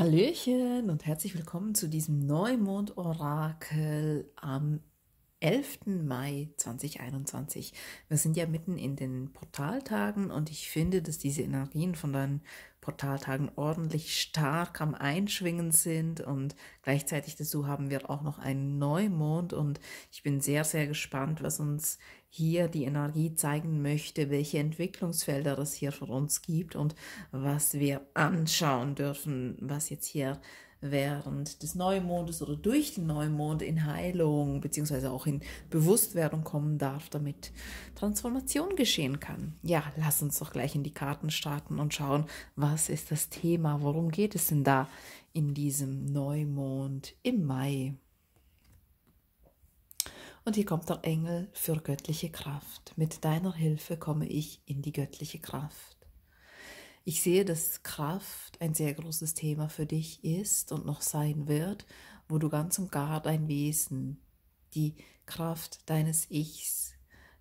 Hallöchen und herzlich willkommen zu diesem Neumond-Orakel am 11. Mai 2021. Wir sind ja mitten in den Portaltagen und ich finde, dass diese Energien von deinen Portaltagen ordentlich stark am Einschwingen sind und gleichzeitig dazu haben wir auch noch einen Neumond und ich bin sehr, sehr gespannt, was uns hier die Energie zeigen möchte, welche Entwicklungsfelder es hier für uns gibt und was wir anschauen dürfen, was jetzt hier während des Neumondes oder durch den Neumond in Heilung bzw. auch in Bewusstwerdung kommen darf, damit Transformation geschehen kann. Ja, lass uns doch gleich in die Karten starten und schauen, was ist das Thema, worum geht es denn da in diesem Neumond im Mai? Und hier kommt der Engel für göttliche Kraft. Mit deiner Hilfe komme ich in die göttliche Kraft. Ich sehe, dass Kraft ein sehr großes Thema für dich ist und noch sein wird, wo du ganz und gar dein Wesen, die Kraft deines Ichs,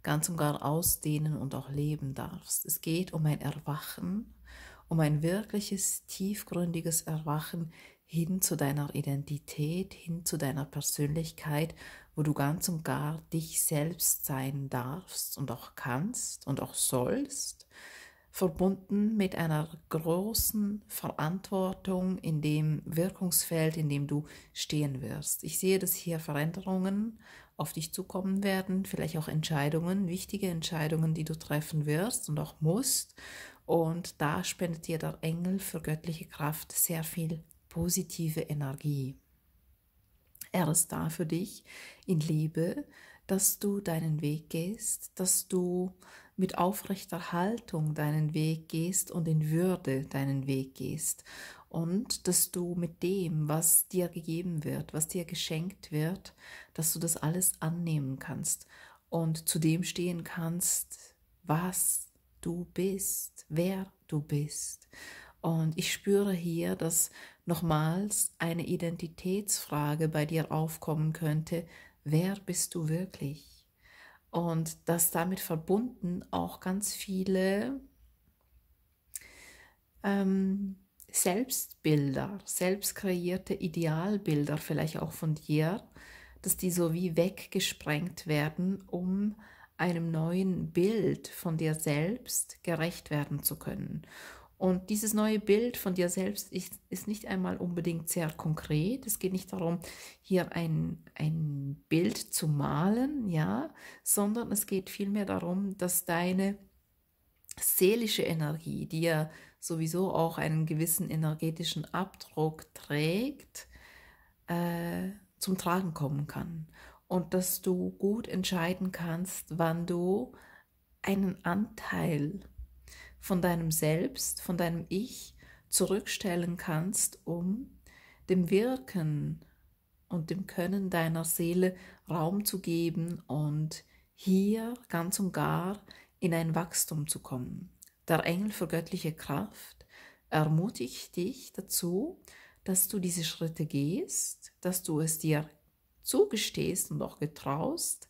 ganz und gar ausdehnen und auch leben darfst. Es geht um ein Erwachen, um ein wirkliches, tiefgründiges Erwachen hin zu deiner Identität, hin zu deiner Persönlichkeit, wo du ganz und gar dich selbst sein darfst und auch kannst und auch sollst verbunden mit einer großen Verantwortung in dem Wirkungsfeld, in dem du stehen wirst. Ich sehe, dass hier Veränderungen auf dich zukommen werden, vielleicht auch Entscheidungen, wichtige Entscheidungen, die du treffen wirst und auch musst. Und da spendet dir der Engel für göttliche Kraft sehr viel positive Energie. Er ist da für dich in Liebe, dass du deinen Weg gehst, dass du mit aufrechter Haltung deinen Weg gehst und in Würde deinen Weg gehst. Und dass du mit dem, was dir gegeben wird, was dir geschenkt wird, dass du das alles annehmen kannst und zu dem stehen kannst, was du bist, wer du bist. Und ich spüre hier, dass nochmals eine Identitätsfrage bei dir aufkommen könnte. Wer bist du wirklich? Und dass damit verbunden auch ganz viele ähm, Selbstbilder, selbst kreierte Idealbilder, vielleicht auch von dir, dass die so wie weggesprengt werden, um einem neuen Bild von dir selbst gerecht werden zu können. Und dieses neue Bild von dir selbst ist, ist nicht einmal unbedingt sehr konkret. Es geht nicht darum, hier ein, ein Bild zu malen, ja, sondern es geht vielmehr darum, dass deine seelische Energie, die ja sowieso auch einen gewissen energetischen Abdruck trägt, äh, zum Tragen kommen kann. Und dass du gut entscheiden kannst, wann du einen Anteil von deinem Selbst, von deinem Ich zurückstellen kannst, um dem Wirken und dem Können deiner Seele Raum zu geben und hier ganz und gar in ein Wachstum zu kommen. Der Engel für göttliche Kraft ermutigt dich dazu, dass du diese Schritte gehst, dass du es dir zugestehst und auch getraust,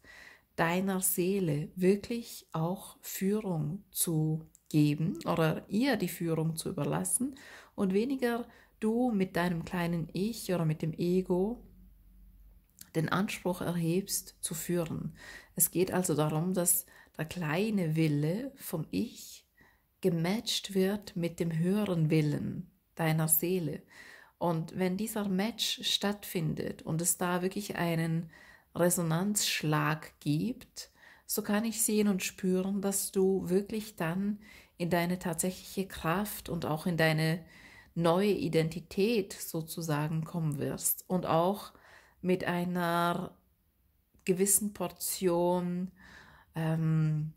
deiner Seele wirklich auch Führung zu geben oder ihr die Führung zu überlassen und weniger du mit deinem kleinen Ich oder mit dem Ego den Anspruch erhebst zu führen. Es geht also darum, dass der kleine Wille vom Ich gematcht wird mit dem höheren Willen deiner Seele. Und wenn dieser Match stattfindet und es da wirklich einen Resonanzschlag gibt, so kann ich sehen und spüren, dass du wirklich dann in deine tatsächliche Kraft und auch in deine neue Identität sozusagen kommen wirst und auch mit einer gewissen Portion ähm,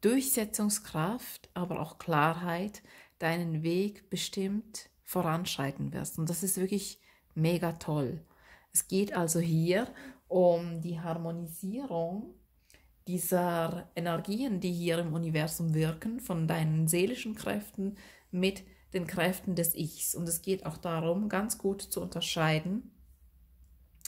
Durchsetzungskraft, aber auch Klarheit deinen Weg bestimmt voranschreiten wirst. Und das ist wirklich mega toll. Es geht also hier um die Harmonisierung dieser Energien, die hier im Universum wirken, von deinen seelischen Kräften mit den Kräften des Ichs. Und es geht auch darum, ganz gut zu unterscheiden,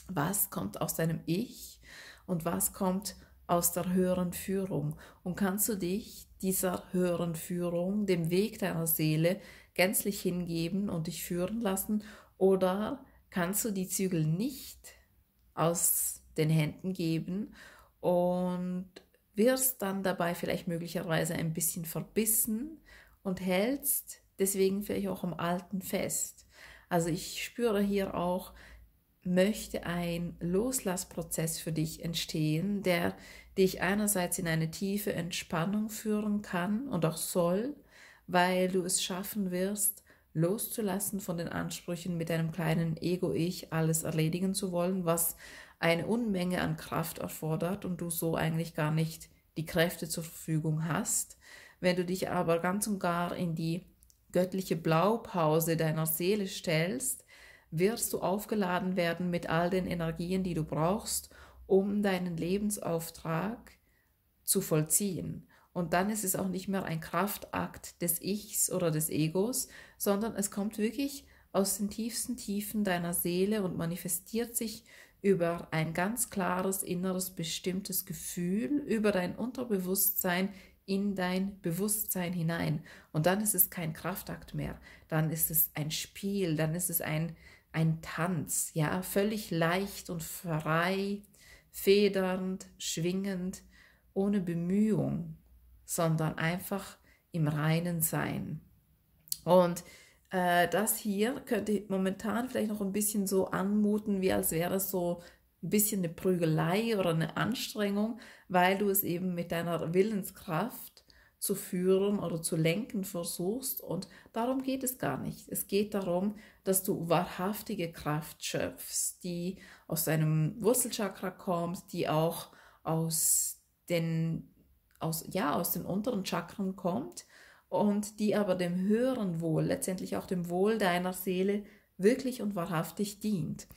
was kommt aus deinem Ich und was kommt aus der höheren Führung. Und kannst du dich dieser höheren Führung, dem Weg deiner Seele, gänzlich hingeben und dich führen lassen? Oder kannst du die Zügel nicht aus den Händen geben und wirst dann dabei vielleicht möglicherweise ein bisschen verbissen und hältst deswegen vielleicht auch am Alten fest. Also ich spüre hier auch, möchte ein Loslassprozess für dich entstehen, der dich einerseits in eine tiefe Entspannung führen kann und auch soll, weil du es schaffen wirst, loszulassen von den Ansprüchen, mit deinem kleinen Ego-Ich alles erledigen zu wollen, was eine Unmenge an Kraft erfordert und du so eigentlich gar nicht die Kräfte zur Verfügung hast. Wenn du dich aber ganz und gar in die göttliche Blaupause deiner Seele stellst, wirst du aufgeladen werden mit all den Energien, die du brauchst, um deinen Lebensauftrag zu vollziehen. Und dann ist es auch nicht mehr ein Kraftakt des Ichs oder des Egos, sondern es kommt wirklich aus den tiefsten Tiefen deiner Seele und manifestiert sich über ein ganz klares inneres bestimmtes Gefühl, über dein Unterbewusstsein in dein Bewusstsein hinein. Und dann ist es kein Kraftakt mehr, dann ist es ein Spiel, dann ist es ein, ein Tanz, ja, völlig leicht und frei, federnd, schwingend, ohne Bemühung, sondern einfach im reinen Sein. Und äh, das hier könnte momentan vielleicht noch ein bisschen so anmuten, wie als wäre es so ein bisschen eine Prügelei oder eine Anstrengung, weil du es eben mit deiner Willenskraft zu führen oder zu lenken versuchst. Und darum geht es gar nicht. Es geht darum, dass du wahrhaftige Kraft schöpfst, die aus deinem Wurzelchakra kommt, die auch aus den, aus, ja, aus den unteren Chakren kommt und die aber dem höheren Wohl, letztendlich auch dem Wohl deiner Seele wirklich und wahrhaftig dient.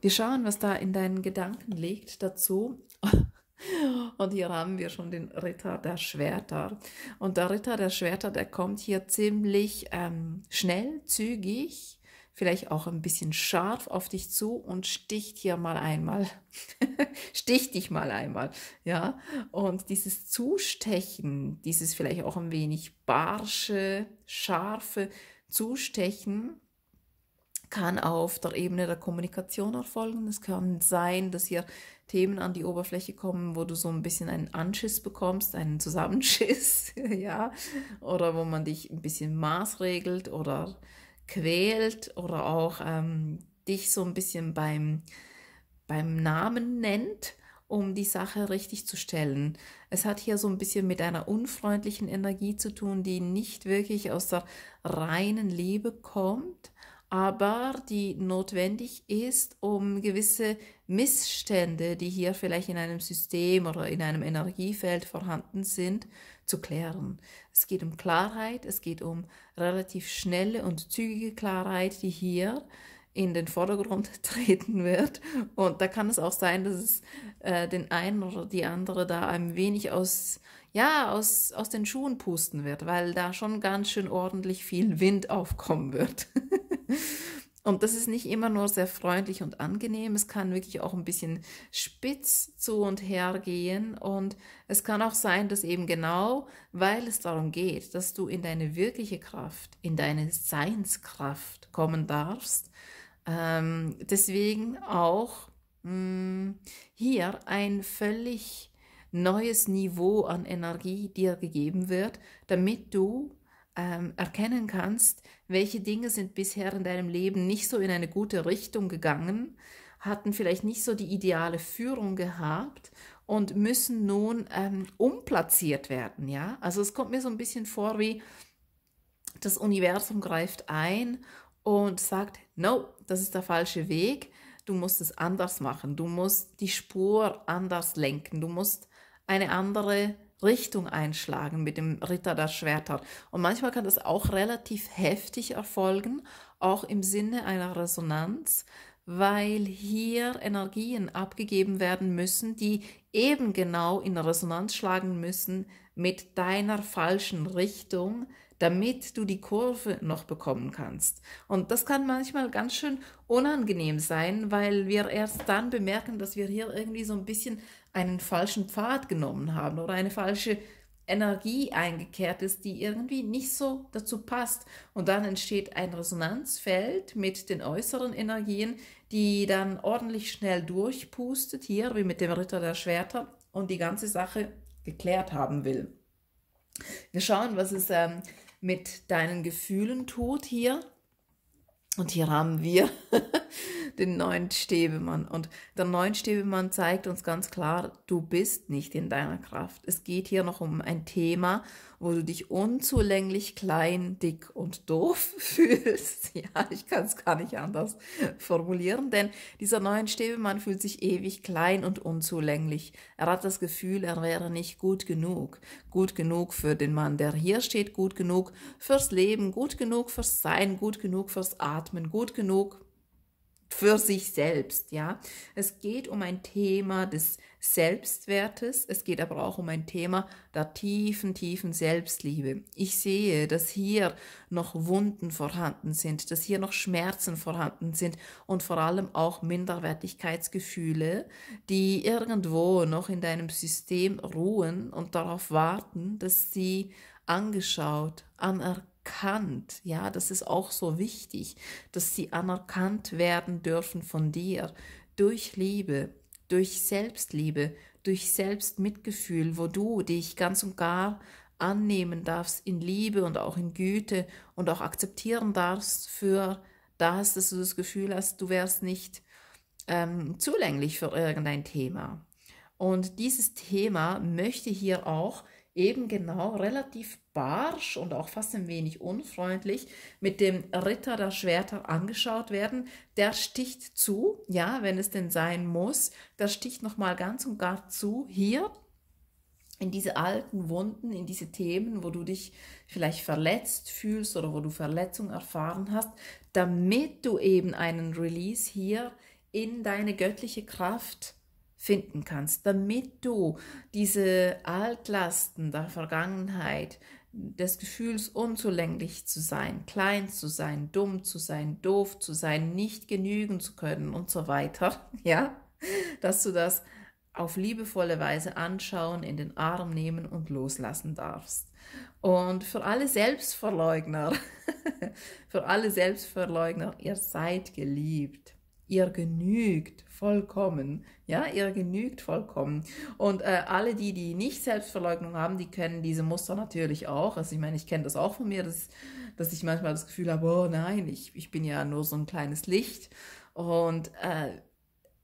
Wir schauen, was da in deinen Gedanken liegt dazu. Und hier haben wir schon den Ritter der Schwerter. Und der Ritter der Schwerter, der kommt hier ziemlich ähm, schnell, zügig, vielleicht auch ein bisschen scharf auf dich zu und sticht hier mal einmal. sticht dich mal einmal, ja. Und dieses Zustechen, dieses vielleicht auch ein wenig barsche, scharfe Zustechen, kann auf der Ebene der Kommunikation erfolgen. Es kann sein, dass hier Themen an die Oberfläche kommen, wo du so ein bisschen einen Anschiss bekommst, einen Zusammenschiss, ja, oder wo man dich ein bisschen maßregelt oder quält oder auch ähm, dich so ein bisschen beim, beim Namen nennt, um die Sache richtig zu stellen. Es hat hier so ein bisschen mit einer unfreundlichen Energie zu tun, die nicht wirklich aus der reinen Liebe kommt aber die notwendig ist, um gewisse Missstände, die hier vielleicht in einem System oder in einem Energiefeld vorhanden sind, zu klären. Es geht um Klarheit, es geht um relativ schnelle und zügige Klarheit, die hier in den Vordergrund treten wird. Und da kann es auch sein, dass es äh, den einen oder die andere da ein wenig aus, ja, aus, aus den Schuhen pusten wird, weil da schon ganz schön ordentlich viel Wind aufkommen wird. Und das ist nicht immer nur sehr freundlich und angenehm. Es kann wirklich auch ein bisschen spitz zu und her gehen. Und es kann auch sein, dass eben genau, weil es darum geht, dass du in deine wirkliche Kraft, in deine Seinskraft kommen darfst, ähm, deswegen auch mh, hm, hier ein völlig neues Niveau an Energie dir gegeben wird, damit du ähm, erkennen kannst, welche Dinge sind bisher in deinem Leben nicht so in eine gute Richtung gegangen, hatten vielleicht nicht so die ideale Führung gehabt und müssen nun ähm, umplatziert werden, ja? Also es kommt mir so ein bisschen vor wie das Universum greift ein und sagt, no, das ist der falsche Weg, du musst es anders machen, du musst die Spur anders lenken, du musst eine andere Richtung einschlagen mit dem Ritter der Schwerter. Und manchmal kann das auch relativ heftig erfolgen, auch im Sinne einer Resonanz, weil hier Energien abgegeben werden müssen, die eben genau in Resonanz schlagen müssen mit deiner falschen Richtung, damit du die Kurve noch bekommen kannst. Und das kann manchmal ganz schön unangenehm sein, weil wir erst dann bemerken, dass wir hier irgendwie so ein bisschen einen falschen Pfad genommen haben oder eine falsche Energie eingekehrt ist, die irgendwie nicht so dazu passt. Und dann entsteht ein Resonanzfeld mit den äußeren Energien, die dann ordentlich schnell durchpustet, hier wie mit dem Ritter der Schwerter, und die ganze Sache geklärt haben will. Wir schauen, was es ähm, mit deinen Gefühlen tut hier und hier haben wir den neuen Stäbemann. Und der neuen Stäbemann zeigt uns ganz klar, du bist nicht in deiner Kraft. Es geht hier noch um ein Thema, wo du dich unzulänglich klein, dick und doof fühlst. Ja, ich kann es gar nicht anders formulieren, denn dieser neuen Stäbemann fühlt sich ewig klein und unzulänglich. Er hat das Gefühl, er wäre nicht gut genug. Gut genug für den Mann, der hier steht, gut genug fürs Leben, gut genug fürs Sein, gut genug fürs Atmen Atmen gut genug für sich selbst, ja. Es geht um ein Thema des Selbstwertes, es geht aber auch um ein Thema der tiefen, tiefen Selbstliebe. Ich sehe, dass hier noch Wunden vorhanden sind, dass hier noch Schmerzen vorhanden sind und vor allem auch Minderwertigkeitsgefühle, die irgendwo noch in deinem System ruhen und darauf warten, dass sie angeschaut, anerkannt, anerkannt. Ja, das ist auch so wichtig, dass sie anerkannt werden dürfen von dir durch Liebe, durch Selbstliebe, durch Selbstmitgefühl, wo du dich ganz und gar annehmen darfst in Liebe und auch in Güte und auch akzeptieren darfst für das, dass du das Gefühl hast, du wärst nicht ähm, zulänglich für irgendein Thema. Und dieses Thema möchte hier auch eben genau relativ barsch und auch fast ein wenig unfreundlich mit dem Ritter der Schwerter angeschaut werden. Der sticht zu, ja, wenn es denn sein muss. Der sticht nochmal ganz und gar zu hier in diese alten Wunden, in diese Themen, wo du dich vielleicht verletzt fühlst oder wo du Verletzung erfahren hast, damit du eben einen Release hier in deine göttliche Kraft finden kannst, damit du diese Altlasten der Vergangenheit, des Gefühls unzulänglich zu sein, klein zu sein, dumm zu sein, doof zu sein, nicht genügen zu können und so weiter, ja, dass du das auf liebevolle Weise anschauen, in den Arm nehmen und loslassen darfst. Und für alle Selbstverleugner, für alle Selbstverleugner, ihr seid geliebt ihr genügt vollkommen. Ja, ihr genügt vollkommen. Und äh, alle die, die nicht Selbstverleugnung haben, die kennen diese Muster natürlich auch. Also ich meine, ich kenne das auch von mir, dass, dass ich manchmal das Gefühl habe, oh nein, ich, ich bin ja nur so ein kleines Licht. Und äh,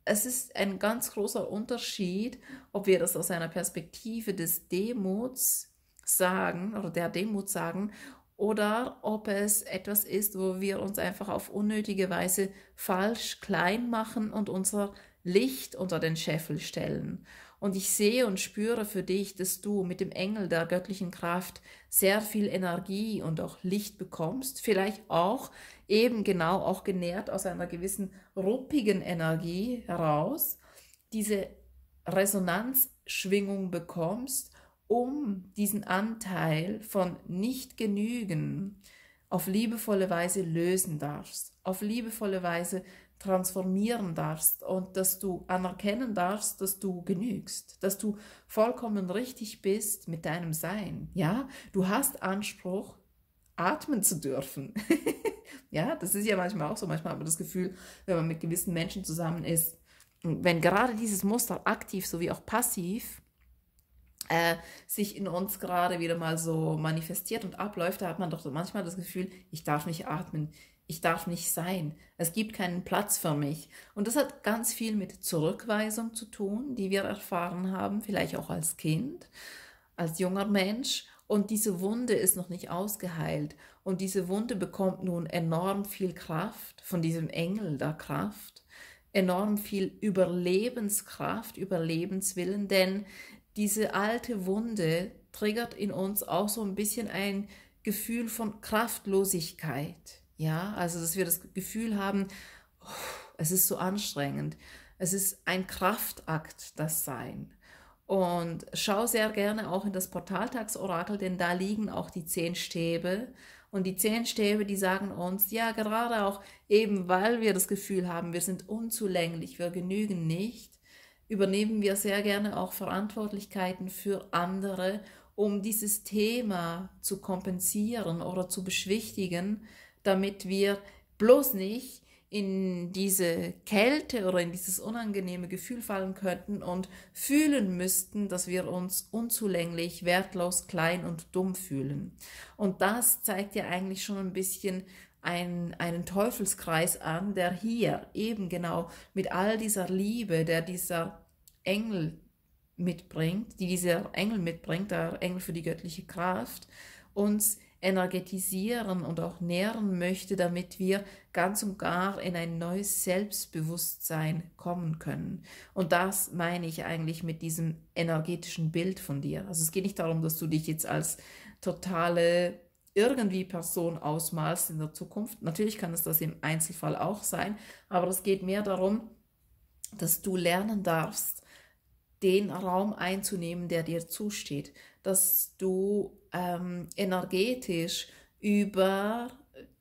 es ist ein ganz großer Unterschied, ob wir das aus einer Perspektive des Demuts sagen oder der Demut sagen oder ob es etwas ist, wo wir uns einfach auf unnötige Weise falsch klein machen und unser Licht unter den Scheffel stellen. Und ich sehe und spüre für dich, dass du mit dem Engel der göttlichen Kraft sehr viel Energie und auch Licht bekommst, vielleicht auch eben genau auch genährt aus einer gewissen ruppigen Energie heraus, diese Resonanzschwingung bekommst um diesen Anteil von nicht genügen auf liebevolle Weise lösen darfst, auf liebevolle Weise transformieren darfst und dass du anerkennen darfst, dass du genügst, dass du vollkommen richtig bist mit deinem Sein. Ja, du hast Anspruch, atmen zu dürfen. ja, das ist ja manchmal auch so. Manchmal hat man das Gefühl, wenn man mit gewissen Menschen zusammen ist, wenn gerade dieses Muster aktiv sowie auch passiv äh, sich in uns gerade wieder mal so manifestiert und abläuft, da hat man doch so manchmal das Gefühl, ich darf nicht atmen, ich darf nicht sein, es gibt keinen Platz für mich. Und das hat ganz viel mit Zurückweisung zu tun, die wir erfahren haben, vielleicht auch als Kind, als junger Mensch. Und diese Wunde ist noch nicht ausgeheilt. Und diese Wunde bekommt nun enorm viel Kraft von diesem Engel der Kraft enorm viel Überlebenskraft, Überlebenswillen, denn diese alte Wunde triggert in uns auch so ein bisschen ein Gefühl von Kraftlosigkeit. Ja, also dass wir das Gefühl haben, oh, es ist so anstrengend. Es ist ein Kraftakt, das Sein. Und schau sehr gerne auch in das Portaltagsorakel, denn da liegen auch die zehn Stäbe. Und die zehn Stäbe, die sagen uns, ja, gerade auch eben, weil wir das Gefühl haben, wir sind unzulänglich, wir genügen nicht, übernehmen wir sehr gerne auch Verantwortlichkeiten für andere, um dieses Thema zu kompensieren oder zu beschwichtigen, damit wir bloß nicht in diese Kälte oder in dieses unangenehme Gefühl fallen könnten und fühlen müssten, dass wir uns unzulänglich, wertlos, klein und dumm fühlen. Und das zeigt ja eigentlich schon ein bisschen, ein, einen Teufelskreis an, der hier eben genau mit all dieser Liebe, der dieser Engel mitbringt, die dieser Engel mitbringt, der Engel für die göttliche Kraft, uns energetisieren und auch nähren möchte, damit wir ganz und gar in ein neues Selbstbewusstsein kommen können. Und das meine ich eigentlich mit diesem energetischen Bild von dir. Also es geht nicht darum, dass du dich jetzt als totale irgendwie Person ausmalst in der Zukunft. Natürlich kann es das im Einzelfall auch sein, aber es geht mehr darum, dass du lernen darfst, den Raum einzunehmen, der dir zusteht, dass du ähm, energetisch über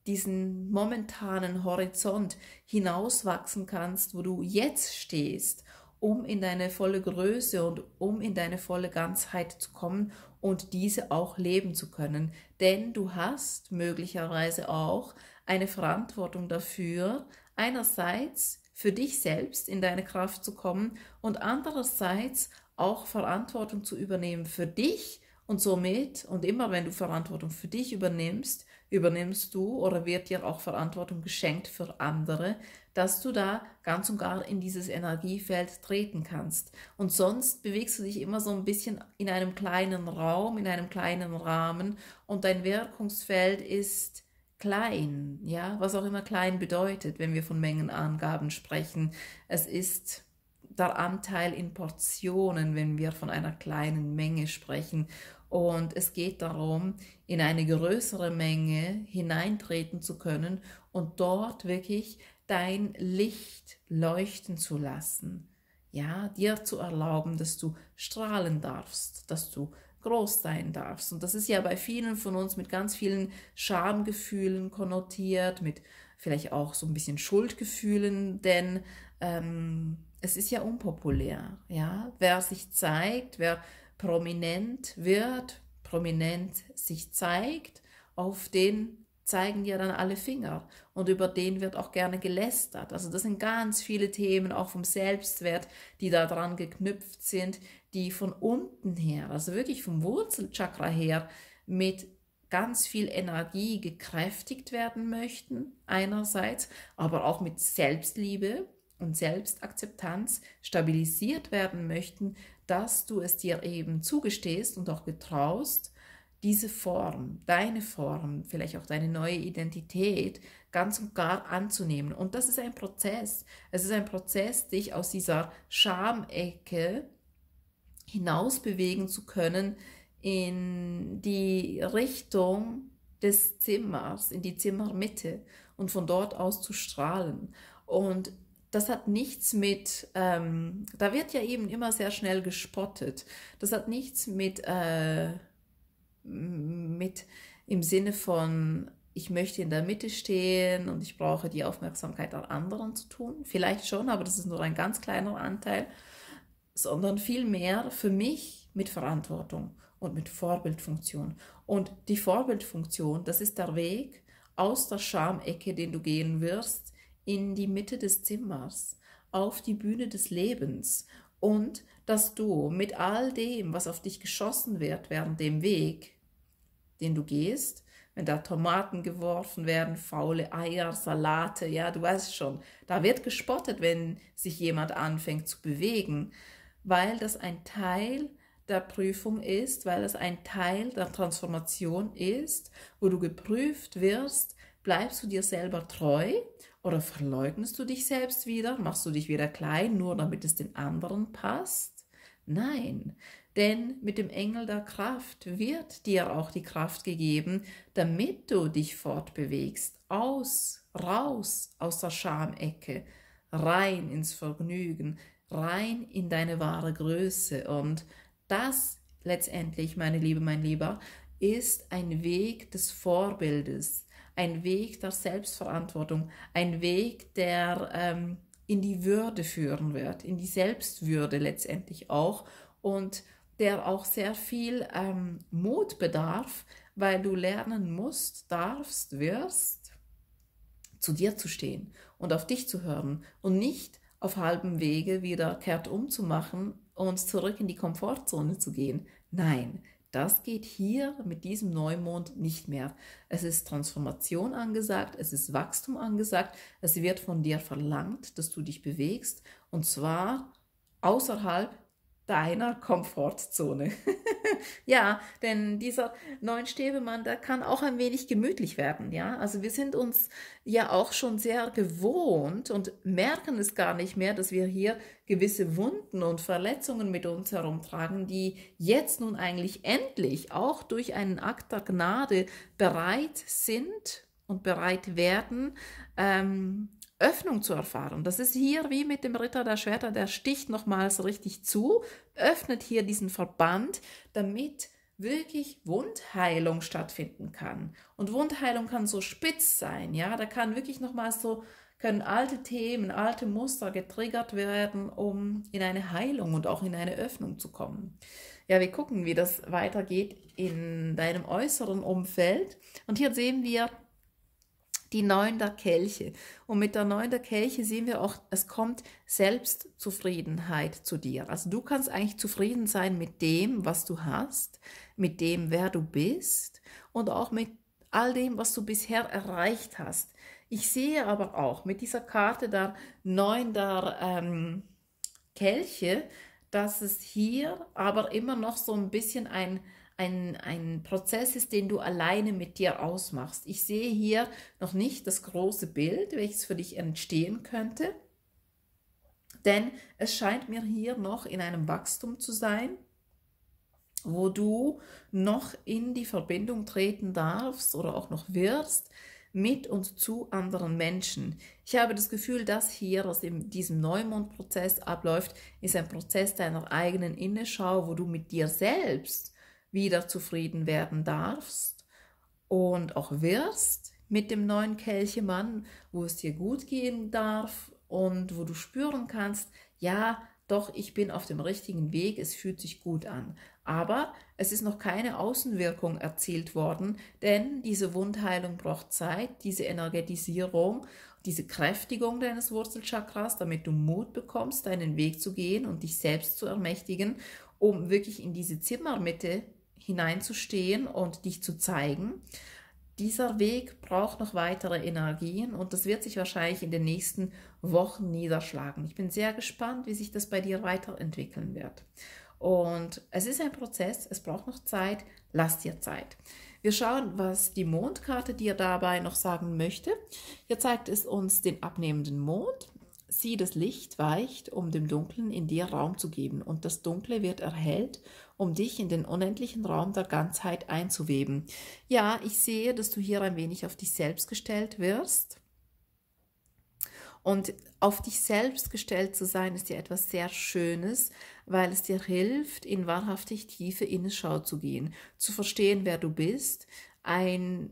diesen momentanen Horizont hinauswachsen kannst, wo du jetzt stehst, um in deine volle Größe und um in deine volle Ganzheit zu kommen und diese auch leben zu können. Denn du hast möglicherweise auch eine Verantwortung dafür, einerseits für dich selbst in deine Kraft zu kommen und andererseits auch Verantwortung zu übernehmen für dich und somit, und immer wenn du Verantwortung für dich übernimmst, übernimmst du oder wird dir auch Verantwortung geschenkt für andere, dass du da ganz und gar in dieses Energiefeld treten kannst. Und sonst bewegst du dich immer so ein bisschen in einem kleinen Raum, in einem kleinen Rahmen und dein Wirkungsfeld ist klein, ja, was auch immer klein bedeutet, wenn wir von Mengenangaben sprechen. Es ist der Anteil in Portionen, wenn wir von einer kleinen Menge sprechen. Und es geht darum, in eine größere Menge hineintreten zu können und dort wirklich dein Licht leuchten zu lassen. Ja, dir zu erlauben, dass du strahlen darfst, dass du groß sein darfst. Und das ist ja bei vielen von uns mit ganz vielen Schamgefühlen konnotiert, mit vielleicht auch so ein bisschen Schuldgefühlen, denn ähm, es ist ja unpopulär. Ja, wer sich zeigt, wer prominent wird, prominent sich zeigt, auf den zeigen dir dann alle Finger und über den wird auch gerne gelästert. Also das sind ganz viele Themen auch vom Selbstwert, die daran geknüpft sind, die von unten her, also wirklich vom Wurzelchakra her, mit ganz viel Energie gekräftigt werden möchten einerseits, aber auch mit Selbstliebe und Selbstakzeptanz stabilisiert werden möchten, dass du es dir eben zugestehst und auch getraust, diese Form, deine Form, vielleicht auch deine neue Identität ganz und gar anzunehmen. Und das ist ein Prozess. Es ist ein Prozess, dich aus dieser Schamecke hinaus bewegen zu können in die Richtung des Zimmers, in die Zimmermitte und von dort aus zu strahlen. Und das hat nichts mit, ähm, da wird ja eben immer sehr schnell gespottet. Das hat nichts mit äh, mit im Sinne von, ich möchte in der Mitte stehen und ich brauche die Aufmerksamkeit an anderen zu tun. Vielleicht schon, aber das ist nur ein ganz kleiner Anteil, sondern vielmehr für mich mit Verantwortung und mit Vorbildfunktion. Und die Vorbildfunktion, das ist der Weg aus der Schamecke, den du gehen wirst, in die Mitte des Zimmers, auf die Bühne des Lebens und dass du mit all dem, was auf dich geschossen wird während dem Weg, den du gehst, wenn da Tomaten geworfen werden, faule Eier, Salate, ja, du weißt schon, da wird gespottet, wenn sich jemand anfängt zu bewegen, weil das ein Teil der Prüfung ist, weil das ein Teil der Transformation ist, wo du geprüft wirst, bleibst du dir selber treu oder verleugnest du dich selbst wieder, machst du dich wieder klein, nur damit es den anderen passt? Nein, denn mit dem Engel der Kraft wird dir auch die Kraft gegeben, damit du dich fortbewegst, aus, raus aus der Schamecke, rein ins Vergnügen, rein in deine wahre Größe. Und das letztendlich, meine Liebe, mein Lieber, ist ein Weg des Vorbildes, ein Weg der Selbstverantwortung, ein Weg, der ähm, in die Würde führen wird, in die Selbstwürde letztendlich auch. Und der auch sehr viel ähm, Mut bedarf, weil du lernen musst, darfst, wirst, zu dir zu stehen und auf dich zu hören und nicht auf halbem Wege wieder kehrt umzumachen und zurück in die Komfortzone zu gehen. Nein, das geht hier mit diesem Neumond nicht mehr. Es ist Transformation angesagt, es ist Wachstum angesagt, es wird von dir verlangt, dass du dich bewegst und zwar außerhalb deiner Komfortzone. ja, denn dieser neuen Stäbemann, der kann auch ein wenig gemütlich werden, ja. Also wir sind uns ja auch schon sehr gewohnt und merken es gar nicht mehr, dass wir hier gewisse Wunden und Verletzungen mit uns herumtragen, die jetzt nun eigentlich endlich auch durch einen Akt der Gnade bereit sind und bereit werden, ähm, Öffnung zu erfahren. Das ist hier wie mit dem Ritter der Schwerter, der sticht nochmals richtig zu, öffnet hier diesen Verband, damit wirklich Wundheilung stattfinden kann. Und Wundheilung kann so spitz sein, ja, da kann wirklich nochmals so, können alte Themen, alte Muster getriggert werden, um in eine Heilung und auch in eine Öffnung zu kommen. Ja, wir gucken, wie das weitergeht in deinem äußeren Umfeld. Und hier sehen wir die Neun der Kelche. Und mit der Neun der Kelche sehen wir auch, es kommt Selbstzufriedenheit zu dir. Also du kannst eigentlich zufrieden sein mit dem, was du hast, mit dem, wer du bist und auch mit all dem, was du bisher erreicht hast. Ich sehe aber auch mit dieser Karte der Neun der ähm, Kelche, dass es hier aber immer noch so ein bisschen ein ein, ein Prozess ist, den du alleine mit dir ausmachst. Ich sehe hier noch nicht das große Bild, welches für dich entstehen könnte, denn es scheint mir hier noch in einem Wachstum zu sein, wo du noch in die Verbindung treten darfst oder auch noch wirst mit und zu anderen Menschen. Ich habe das Gefühl, dass hier, was in diesem Neumondprozess abläuft, ist ein Prozess deiner eigenen Innenschau, wo du mit dir selbst wieder zufrieden werden darfst und auch wirst mit dem neuen Kelchemann, wo es dir gut gehen darf und wo du spüren kannst, ja, doch, ich bin auf dem richtigen Weg, es fühlt sich gut an. Aber es ist noch keine Außenwirkung erzielt worden, denn diese Wundheilung braucht Zeit, diese Energetisierung, diese Kräftigung deines Wurzelchakras, damit du Mut bekommst, deinen Weg zu gehen und dich selbst zu ermächtigen, um wirklich in diese Zimmermitte hineinzustehen und dich zu zeigen. Dieser Weg braucht noch weitere Energien und das wird sich wahrscheinlich in den nächsten Wochen niederschlagen. Ich bin sehr gespannt, wie sich das bei dir weiterentwickeln wird. Und es ist ein Prozess, es braucht noch Zeit, lass dir Zeit. Wir schauen, was die Mondkarte dir dabei noch sagen möchte. Hier zeigt es uns den abnehmenden Mond sie das Licht weicht, um dem Dunklen in dir Raum zu geben, und das Dunkle wird erhellt, um dich in den unendlichen Raum der Ganzheit einzuweben. Ja, ich sehe, dass du hier ein wenig auf dich selbst gestellt wirst. Und auf dich selbst gestellt zu sein, ist dir etwas sehr Schönes, weil es dir hilft, in wahrhaftig tiefe Innenschau zu gehen, zu verstehen, wer du bist, ein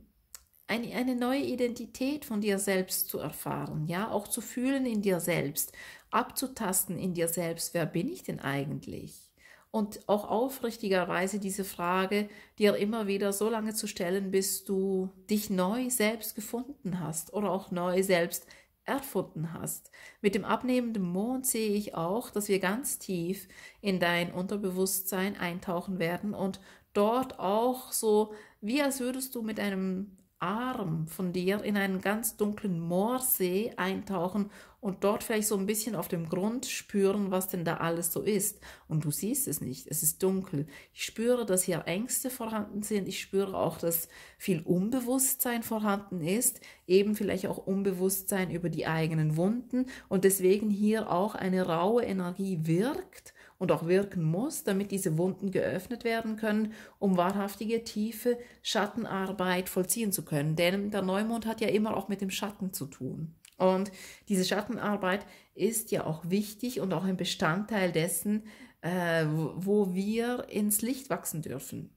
eine, eine neue Identität von dir selbst zu erfahren, ja, auch zu fühlen in dir selbst, abzutasten in dir selbst, wer bin ich denn eigentlich? und auch aufrichtigerweise diese Frage dir immer wieder so lange zu stellen, bis du dich neu selbst gefunden hast oder auch neu selbst erfunden hast. Mit dem abnehmenden Mond sehe ich auch, dass wir ganz tief in dein Unterbewusstsein eintauchen werden und dort auch so, wie als würdest du mit einem Arm von dir in einen ganz dunklen Moorsee eintauchen und dort vielleicht so ein bisschen auf dem Grund spüren, was denn da alles so ist. Und du siehst es nicht, es ist dunkel. Ich spüre, dass hier Ängste vorhanden sind. Ich spüre auch, dass viel Unbewusstsein vorhanden ist, eben vielleicht auch Unbewusstsein über die eigenen Wunden und deswegen hier auch eine raue Energie wirkt und auch wirken muss, damit diese Wunden geöffnet werden können, um wahrhaftige, tiefe Schattenarbeit vollziehen zu können. Denn der Neumond hat ja immer auch mit dem Schatten zu tun. Und diese Schattenarbeit ist ja auch wichtig und auch ein Bestandteil dessen, äh, wo wir ins Licht wachsen dürfen.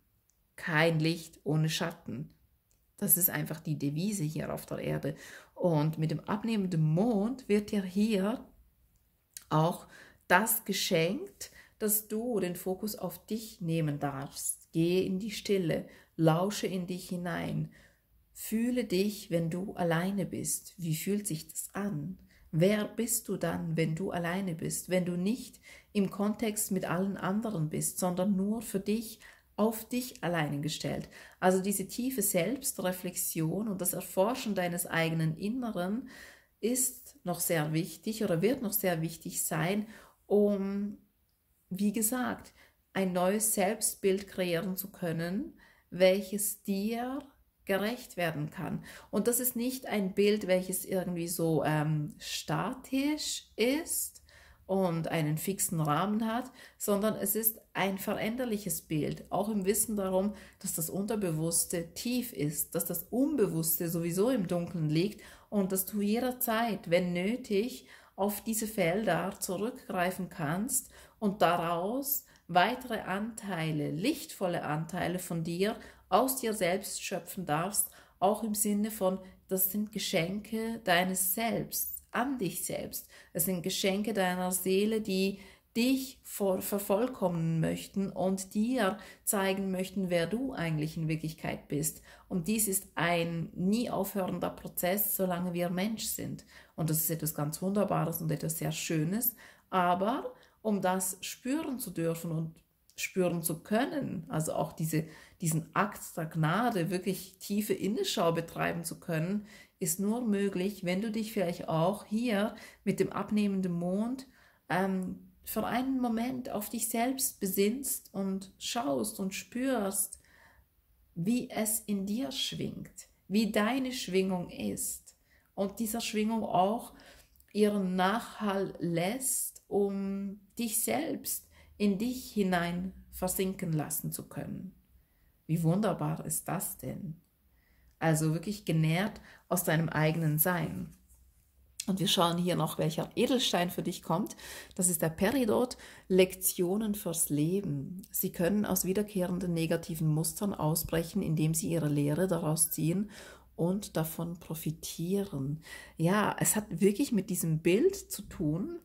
Kein Licht ohne Schatten. Das ist einfach die Devise hier auf der Erde. Und mit dem abnehmenden Mond wird ja hier auch das geschenkt, dass du den Fokus auf dich nehmen darfst. Gehe in die Stille, lausche in dich hinein. Fühle dich, wenn du alleine bist. Wie fühlt sich das an? Wer bist du dann, wenn du alleine bist, wenn du nicht im Kontext mit allen anderen bist, sondern nur für dich, auf dich alleine gestellt? Also diese tiefe Selbstreflexion und das Erforschen deines eigenen Inneren ist noch sehr wichtig oder wird noch sehr wichtig sein, um wie gesagt, ein neues Selbstbild kreieren zu können, welches dir gerecht werden kann. Und das ist nicht ein Bild, welches irgendwie so ähm, statisch ist und einen fixen Rahmen hat, sondern es ist ein veränderliches Bild, auch im Wissen darum, dass das Unterbewusste tief ist, dass das Unbewusste sowieso im Dunkeln liegt und dass du jederzeit, wenn nötig, auf diese Felder zurückgreifen kannst und daraus weitere Anteile, lichtvolle Anteile von dir aus dir selbst schöpfen darfst, auch im Sinne von, das sind Geschenke deines Selbst, an dich selbst. Es sind Geschenke deiner Seele, die dich vor, vervollkommnen möchten und dir zeigen möchten, wer du eigentlich in Wirklichkeit bist. Und dies ist ein nie aufhörender Prozess, solange wir Mensch sind. Und das ist etwas ganz Wunderbares und etwas sehr Schönes. Aber um das spüren zu dürfen und spüren zu können. Also auch diese, diesen Akt der Gnade, wirklich tiefe Innenschau betreiben zu können, ist nur möglich, wenn du dich vielleicht auch hier mit dem abnehmenden Mond ähm, für einen Moment auf dich selbst besinnst und schaust und spürst, wie es in dir schwingt, wie deine Schwingung ist und dieser Schwingung auch ihren Nachhall lässt um dich selbst in dich hinein versinken lassen zu können. Wie wunderbar ist das denn? Also wirklich genährt aus deinem eigenen Sein. Und wir schauen hier noch, welcher Edelstein für dich kommt. Das ist der Peridot, Lektionen fürs Leben. Sie können aus wiederkehrenden negativen Mustern ausbrechen, indem sie ihre Lehre daraus ziehen und davon profitieren. Ja, es hat wirklich mit diesem Bild zu tun,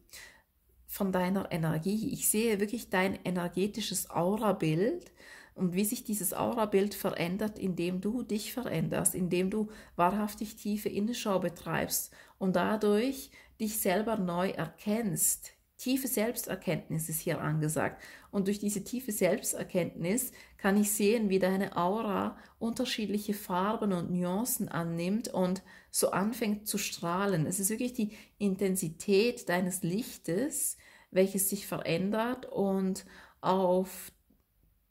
von deiner Energie. Ich sehe wirklich dein energetisches Aurabild und wie sich dieses Aurabild verändert, indem du dich veränderst, indem du wahrhaftig tiefe Innenschau betreibst und dadurch dich selber neu erkennst, Tiefe Selbsterkenntnis ist hier angesagt. Und durch diese tiefe Selbsterkenntnis kann ich sehen, wie deine Aura unterschiedliche Farben und Nuancen annimmt und so anfängt zu strahlen. Es ist wirklich die Intensität deines Lichtes, welches sich verändert und auf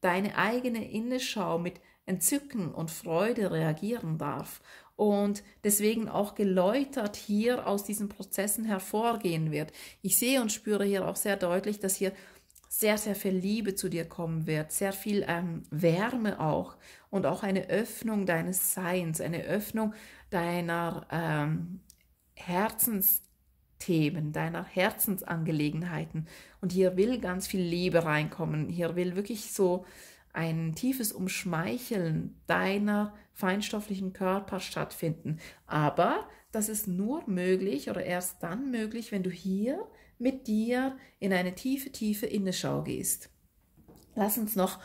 deine eigene Inneschau mit Entzücken und Freude reagieren darf und deswegen auch geläutert hier aus diesen Prozessen hervorgehen wird. Ich sehe und spüre hier auch sehr deutlich, dass hier sehr, sehr viel Liebe zu dir kommen wird, sehr viel ähm, Wärme auch und auch eine Öffnung deines Seins, eine Öffnung deiner ähm, Herzensthemen, deiner Herzensangelegenheiten. Und hier will ganz viel Liebe reinkommen. Hier will wirklich so ein tiefes Umschmeicheln deiner feinstofflichen Körper stattfinden. Aber das ist nur möglich oder erst dann möglich, wenn du hier mit dir in eine tiefe, tiefe Inneschau gehst. Lass uns noch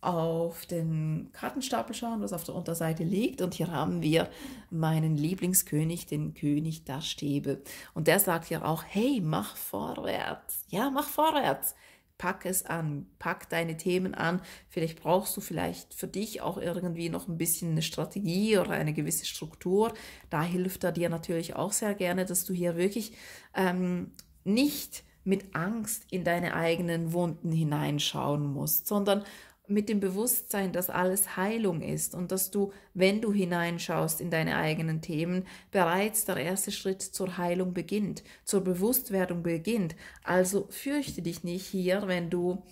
auf den Kartenstapel schauen, was auf der Unterseite liegt. Und hier haben wir meinen Lieblingskönig, den König der Stäbe. Und der sagt ja auch, hey, mach vorwärts. Ja, mach vorwärts pack es an, pack deine Themen an. Vielleicht brauchst du vielleicht für dich auch irgendwie noch ein bisschen eine Strategie oder eine gewisse Struktur. Da hilft er dir natürlich auch sehr gerne, dass du hier wirklich ähm, nicht mit Angst in deine eigenen Wunden hineinschauen musst, sondern mit dem Bewusstsein, dass alles Heilung ist und dass du, wenn du hineinschaust in deine eigenen Themen, bereits der erste Schritt zur Heilung beginnt, zur Bewusstwerdung beginnt. Also fürchte dich nicht hier, wenn du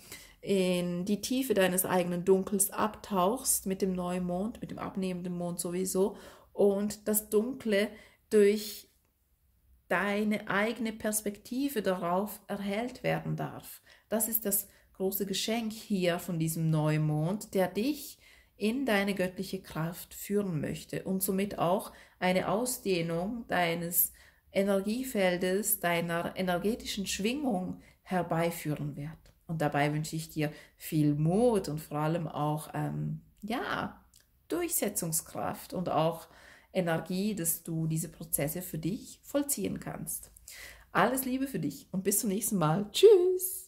in die Tiefe deines eigenen Dunkels abtauchst mit dem Neumond, mit dem abnehmenden Mond sowieso und das Dunkle durch deine eigene Perspektive darauf erhellt werden darf. Das ist das große Geschenk hier von diesem Neumond, der dich in deine göttliche Kraft führen möchte und somit auch eine Ausdehnung deines Energiefeldes, deiner energetischen Schwingung herbeiführen wird. Und dabei wünsche ich dir viel Mut und vor allem auch, ähm, ja, Durchsetzungskraft und auch Energie, dass du diese Prozesse für dich vollziehen kannst. Alles Liebe für dich und bis zum nächsten Mal. Tschüss!